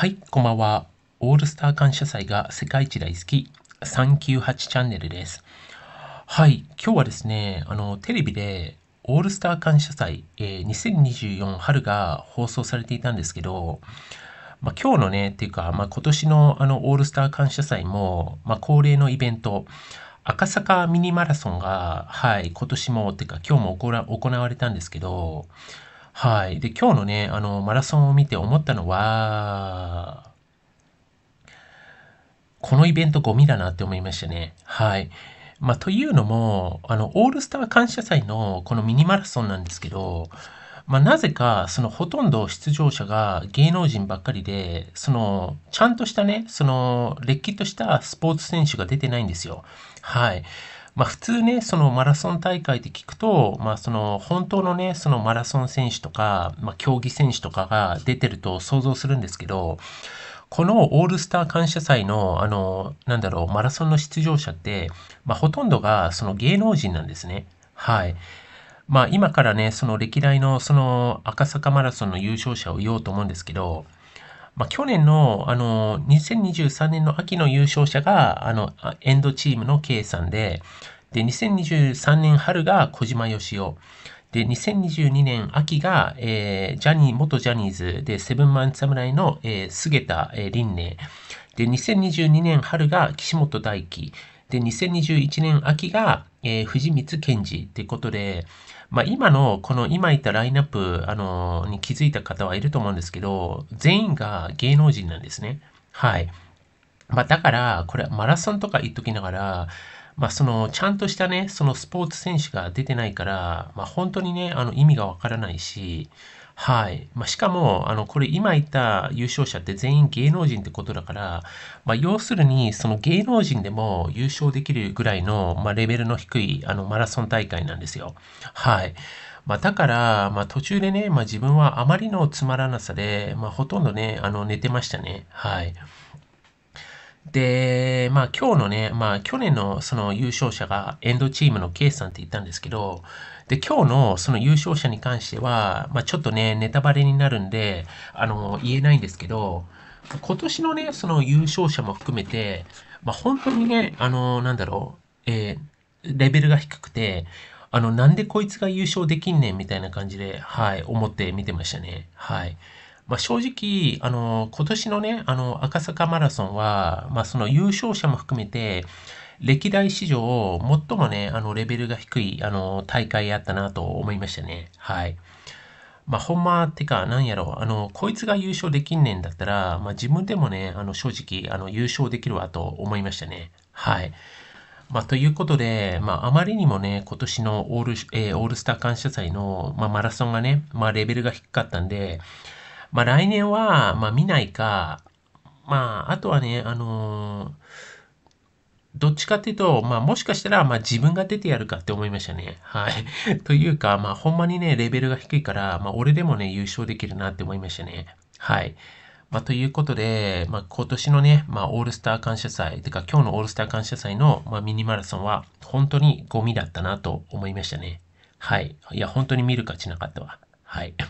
はい、こんばんは。オールスター感謝祭が世界一大好き398チャンネルです。はい、今日はですね、あの、テレビでオールスター感謝祭、えー、2024春が放送されていたんですけど、まあ、今日のね、っていうか、まあ、今年のあのオールスター感謝祭も、まあ、恒例のイベント、赤坂ミニマラソンが、はい、今年も、っていうか今日も行われたんですけど、はい。で、今日のね、あの、マラソンを見て思ったのは、このイベントゴミだなって思いましたね。はい。まあ、というのも、あの、オールスター感謝祭のこのミニマラソンなんですけど、まあ、なぜか、そのほとんど出場者が芸能人ばっかりで、その、ちゃんとしたね、その、れっきとしたスポーツ選手が出てないんですよ。はい。まあ普通ね、そのマラソン大会って聞くと、まあその本当のね、そのマラソン選手とか、まあ競技選手とかが出てると想像するんですけど、このオールスター感謝祭の、あの、なんだろう、マラソンの出場者って、まあほとんどがその芸能人なんですね。はい。まあ今からね、その歴代のその赤坂マラソンの優勝者を言おうと思うんですけど、まあ、去年の、あの、2023年の秋の優勝者が、あの、エンドチームの K さんで、で、2023年春が小島よしお。で、2022年秋が、えー、ジャニー、元ジャニーズで、セブンマン侍の、えー、菅田、林寧。で、2022年春が岸本大輝。で、2021年秋が、えー、藤光健二ってことで、まあ、今の、この今言ったラインナップ、あのー、に気づいた方はいると思うんですけど、全員が芸能人なんですね。はい。まあ、だから、これマラソンとか言っときながら、まあ、そのちゃんとしたね、そのスポーツ選手が出てないから、まあ、本当にね、あの意味がわからないし、はい。まあ、しかも、あの、これ今言った優勝者って全員芸能人ってことだから、まあ、要するに、その芸能人でも優勝できるぐらいの、まあ、レベルの低い、あの、マラソン大会なんですよ。はい。まあ、だから、まあ、途中でね、まあ、自分はあまりのつまらなさで、まあ、ほとんどね、あの、寝てましたね。はい。で、まあ今日のね、まあ去年のその優勝者がエンドチームのケイさんって言ったんですけど、で、今日のその優勝者に関しては、まあちょっとね、ネタバレになるんで、あの、言えないんですけど、今年のね、その優勝者も含めて、まあ本当にね、あの、なんだろう、えー、レベルが低くて、あの、なんでこいつが優勝できんねんみたいな感じで、はい、思って見てましたね。はい。まあ、正直、あの、今年のね、あの、赤坂マラソンは、まあ、その優勝者も含めて、歴代史上、最もね、あの、レベルが低い、あの、大会やったなと思いましたね。はい。まあ、ほんま、ってか、なんやろあの、こいつが優勝できんねんだったら、まあ、自分でもね、あの、正直、あの、優勝できるわと思いましたね。はい。まあ、ということで、まあ、あまりにもね、今年のオール、えー、オールスター感謝祭の、まあ、マラソンがね、まあ、レベルが低かったんで、まあ来年は、まあ見ないか、まああとはね、あのー、どっちかっていうと、まあもしかしたら、まあ自分が出てやるかって思いましたね。はい。というか、まあほんまにね、レベルが低いから、まあ俺でもね、優勝できるなって思いましたね。はい。まあ、ということで、まあ、今年のね、まあ、オールスター感謝祭、てか今日のオールスター感謝祭の、まあ、ミニマラソンは本当にゴミだったなと思いましたね。はい。いや、本当に見る価値なかったわ。はい。